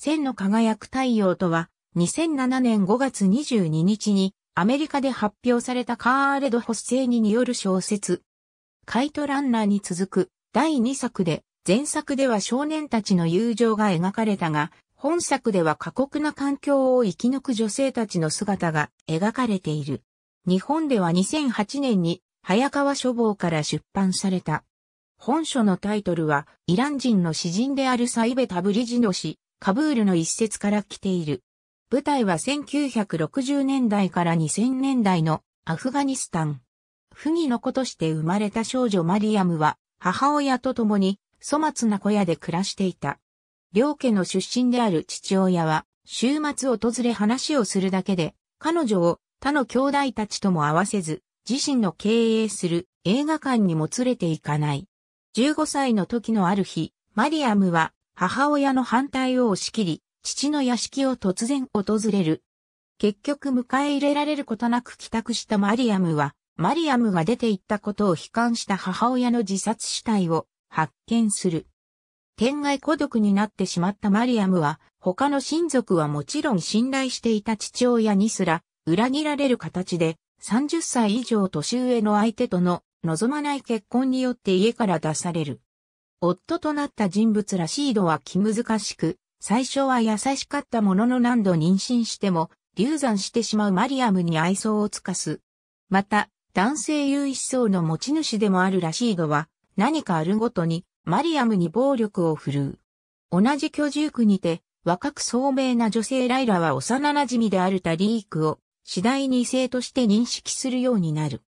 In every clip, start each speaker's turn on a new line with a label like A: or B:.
A: 千の輝く太陽とは、2007年5月22日にアメリカで発表されたカーレド・ホッセイニによる小説。カイトランナーに続く第2作で、前作では少年たちの友情が描かれたが、本作では過酷な環境を生き抜く女性たちの姿が描かれている。日本では2008年に早川書房から出版された。本書のタイトルはイラン人の詩人であるサイベ・タブリジノ氏カブールの一節から来ている。舞台は1960年代から2000年代のアフガニスタン。不義の子として生まれた少女マリアムは母親と共に粗末な小屋で暮らしていた。両家の出身である父親は週末訪れ話をするだけで彼女を他の兄弟たちとも合わせず自身の経営する映画館にも連れて行かない。15歳の時のある日、マリアムは母親の反対を押し切り、父の屋敷を突然訪れる。結局迎え入れられることなく帰宅したマリアムは、マリアムが出て行ったことを悲観した母親の自殺死体を発見する。天外孤独になってしまったマリアムは、他の親族はもちろん信頼していた父親にすら、裏切られる形で、30歳以上年上の相手との望まない結婚によって家から出される。夫となった人物ラシードは気難しく、最初は優しかったものの何度妊娠しても、流産してしまうマリアムに愛想を尽かす。また、男性優位思想の持ち主でもあるラシードは、何かあるごとに、マリアムに暴力を振るう。同じ居住区にて、若く聡明な女性ライラは幼馴染であるタリークを、次第に異性として認識するようになる。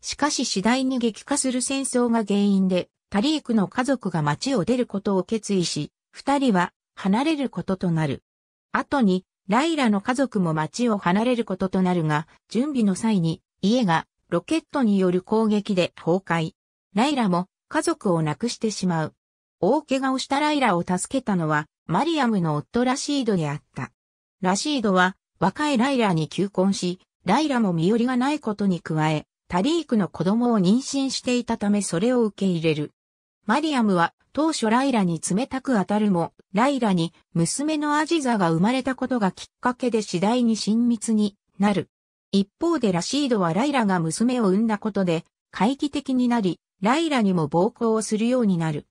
A: しかし次第に激化する戦争が原因で、タリークの家族が町を出ることを決意し、二人は離れることとなる。後に、ライラの家族も町を離れることとなるが、準備の際に家がロケットによる攻撃で崩壊。ライラも家族を亡くしてしまう。大怪我をしたライラを助けたのはマリアムの夫ラシードであった。ラシードは若いライラに求婚し、ライラも身寄りがないことに加え、タリークの子供を妊娠していたためそれを受け入れる。マリアムは当初ライラに冷たく当たるも、ライラに娘のアジザが生まれたことがきっかけで次第に親密になる。一方でラシードはライラが娘を産んだことで、懐疑的になり、ライラにも暴行をするようになる。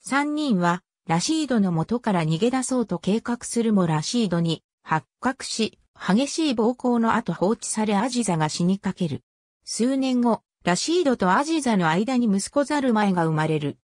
A: 三人は、ラシードの元から逃げ出そうと計画するもラシードに発覚し、激しい暴行の後放置されアジザが死にかける。数年後、ラシードとアジザの間に息子ザルマエが生まれる。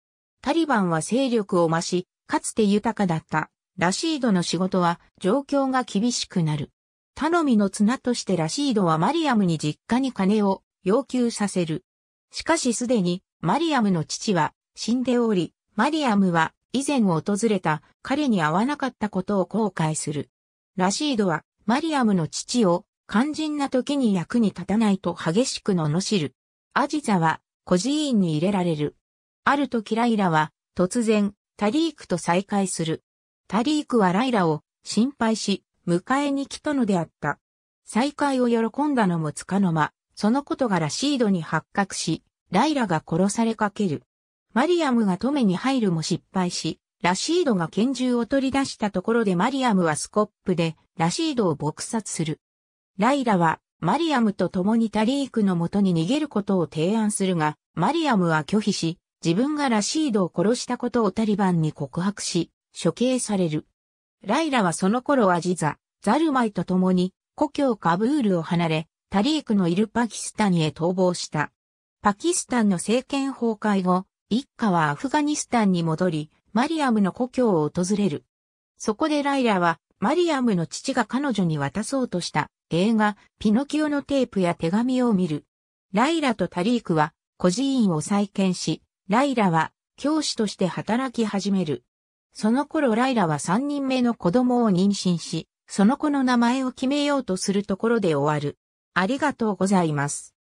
A: タリバンは勢力を増し、かつて豊かだったラシードの仕事は状況が厳しくなる。頼みの綱としてラシードはマリアムに実家に金を要求させる。しかしすでにマリアムの父は死んでおり、マリアムは以前訪れた彼に会わなかったことを後悔する。ラシードはマリアムの父を肝心な時に役に立たないと激しく罵る。アジザは、孤児院に入れられる。ある時ライラは、突然、タリークと再会する。タリークはライラを、心配し、迎えに来たのであった。再会を喜んだのもつかの間、そのことがラシードに発覚し、ライラが殺されかける。マリアムが止めに入るも失敗し、ラシードが拳銃を取り出したところでマリアムはスコップでラシードを撲殺する。ライラはマリアムと共にタリークのもとに逃げることを提案するが、マリアムは拒否し、自分がラシードを殺したことをタリバンに告白し、処刑される。ライラはその頃はジザ、ザルマイと共に、故郷カブールを離れ、タリークのいるパキスタンへ逃亡した。パキスタンの政権崩壊後、一家はアフガニスタンに戻り、マリアムの故郷を訪れる。そこでライラはマリアムの父が彼女に渡そうとした映画、ピノキオのテープや手紙を見る。ライラとタリークは孤児院を再建し、ライラは教師として働き始める。その頃ライラは三人目の子供を妊娠し、その子の名前を決めようとするところで終わる。ありがとうございます。